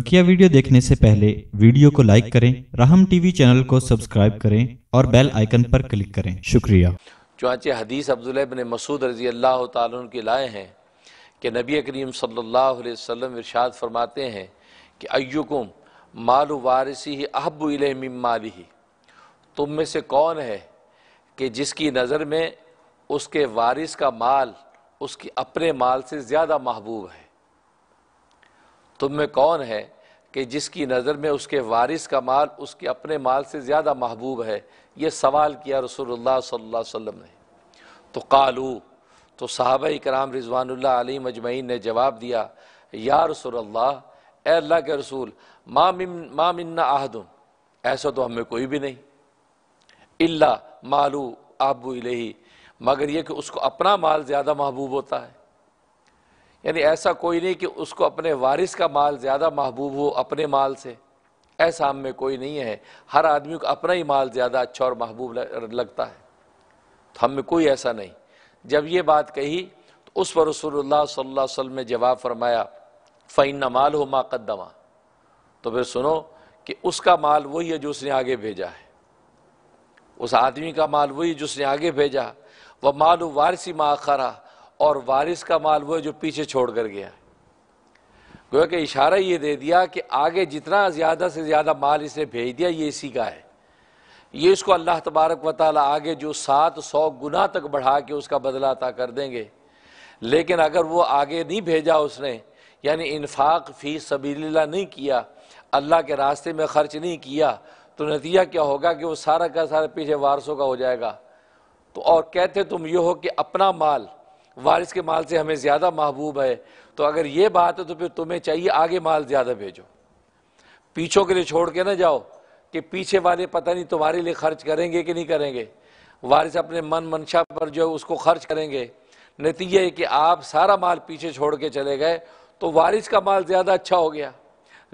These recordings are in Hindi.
बकिया वीडियो देखने से पहले वीडियो को लाइक करें राहम टीवी चैनल को सब्सक्राइब करें और बेल आइकन पर क्लिक करें शुक्रिया चुनाचे हदीस अब्दुल मसूद रजी अल्लाह तय लाए हैं कि नबी करीम सल्लाम अलैहि इरशाद फरमाते हैं कि अयुकुम माल वारसी ही अहब माली ही तुम में से कौन है कि जिसकी नज़र में उसके वारिस का माल उसके अपने माल से ज़्यादा महबूब है तुम में कौन है कि जिसकी नज़र में उसके वारिस का माल उसके अपने माल से ज़्यादा महबूब है ये सवाल किया रसोल्ला सल्ला वसम ने तो कलू तो साहब कराम रिजवानल आलि मजमैन ने जवाब दिया या रसोल्ला एल्ला के रसूल मामिन मामिन्ना आहदुन ऐसा तो हमें कोई भी नहीं इल्ला मालू आबू इलेही मगर यह कि उसको अपना माल ज़्यादा महबूब होता है यानी ऐसा कोई नहीं कि उसको अपने वारिस का माल ज़्यादा महबूब हो अपने माल से ऐसा हम में कोई नहीं है हर आदमी को अपना ही माल ज़्यादा अच्छा और महबूब लगता है तो हम में कोई ऐसा नहीं जब ये बात कही तो उस पर रसोल्ला सल्ला ने जवाब फरमाया फ़ैन माल हो माकदमा तो फिर सुनो कि उसका माल वही है जो उसने आगे भेजा है उस आदमी का माल वही जो उसने आगे भेजा वह माल वारसी माँ खरा और वारिस का माल वो है जो पीछे छोड़ कर गया गोया कि इशारा ये दे दिया कि आगे जितना ज़्यादा से ज़्यादा माल इसे भेज दिया ये इसी का है ये इसको अल्लाह तबारक व ताली आगे जो सात सौ गुना तक बढ़ा के उसका बदला अता कर देंगे लेकिन अगर वो आगे नहीं भेजा उसने यानी इन्फाक फ़ी सबीला नहीं किया अल्लाह के रास्ते में ख़र्च नहीं किया तो नतीजा क्या होगा कि वो सारा का सारा पीछे वारसों का हो जाएगा तो और कहते तुम ये हो कि अपना माल वारिस के माल से हमें ज़्यादा महबूब है तो अगर ये बात है तो फिर तुम्हें चाहिए आगे माल ज़्यादा भेजो पीछों के लिए छोड़ के ना जाओ कि पीछे वाले पता नहीं तुम्हारे लिए खर्च करेंगे कि नहीं करेंगे वारिस अपने मन मंशा पर जो है उसको खर्च करेंगे नतीजा है कि आप सारा माल पीछे छोड़ के चले गए तो वारिस का माल ज़्यादा अच्छा हो गया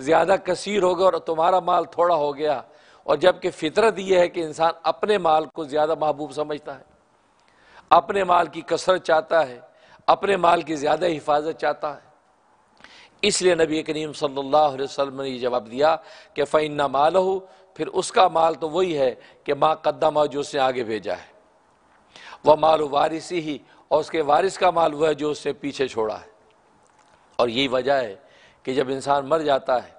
ज़्यादा कसीर हो गया और तुम्हारा माल थोड़ा हो गया और जबकि फितरत यह है कि इंसान अपने माल को ज़्यादा महबूब समझता है अपने माल की कसरत चाहता है अपने माल की ज़्यादा हिफाजत चाहता है इसलिए नबी करीम सल्लल्लाहु अलैहि वसल्लम ने जवाब दिया कि फ़ैन्ना माल हो फिर उसका माल तो वही है कि माँ और जो उसने आगे भेजा है वह माल वारिस ही और उसके वारिस का माल वह जो उसने पीछे छोड़ा है और यही वजह है कि जब इंसान मर जाता है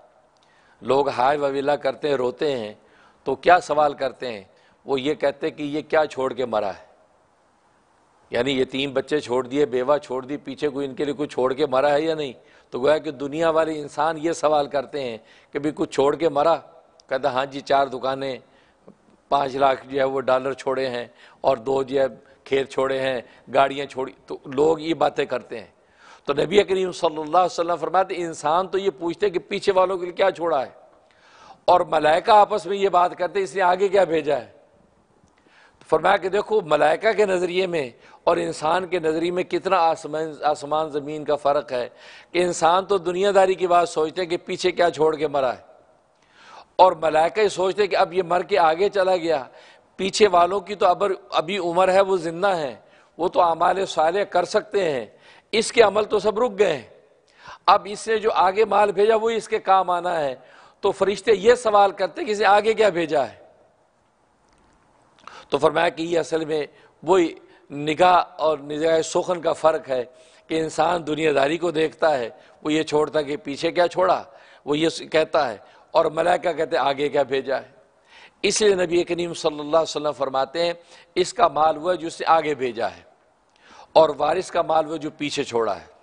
लोग हाय ववीला करते हैं रोते हैं तो क्या सवाल करते हैं वो ये कहते हैं कि ये क्या छोड़ के मरा है यानी यतीम बच्चे छोड़ दिए बेवा छोड़ दी पीछे कोई इनके लिए कुछ छोड़ के मरा है या नहीं तो गोया कि दुनिया वाले इंसान ये सवाल करते हैं कि भी कुछ छोड़ के मरा कहता हाँ जी चार दुकानें पाँच लाख जो है वो डॉलर छोड़े हैं और दो जो है खेत छोड़े हैं गाड़ियाँ छोड़ी तो लोग ये बातें करते हैं तो नबी करीम सल्ला वसम फरमाते इंसान तो ये पूछते हैं कि पीछे वालों के लिए क्या छोड़ा है और मलाइका आपस में ये बात करते इसने आगे क्या भेजा है फरमाया कि देखो मलाइका के नज़रिए में और इंसान के नज़रिए में कितना आसमान आसमान ज़मीन का फ़र्क है कि इंसान तो दुनियादारी की बात सोचते हैं कि पीछे क्या छोड़ के मरा है और मलाइका ये सोचते हैं कि अब ये मर के आगे चला गया पीछे वालों की तो अब अभी उम्र है वो ज़िंदा है वो तो अमाल साले कर सकते हैं इसके अमल तो सब रुक गए हैं अब इसने जो आगे माल भेजा वो इसके काम आना है तो फरिश्ते ये सवाल करते कि इसे आगे क्या भेजा है तो फरमाया कि ये असल में वही निगाह और निगाह सोखन का फ़र्क है कि इंसान दुनियादारी को देखता है वो ये छोड़ता कि पीछे क्या छोड़ा वो ये कहता है और मलाइका कहते आगे क्या भेजा है इसलिए नबी करीम सल्लल्लाहु अलैहि वसल्लम फरमाते हैं इसका माल वह इसे आगे भेजा है और वारिस का माल वह जो पीछे छोड़ा है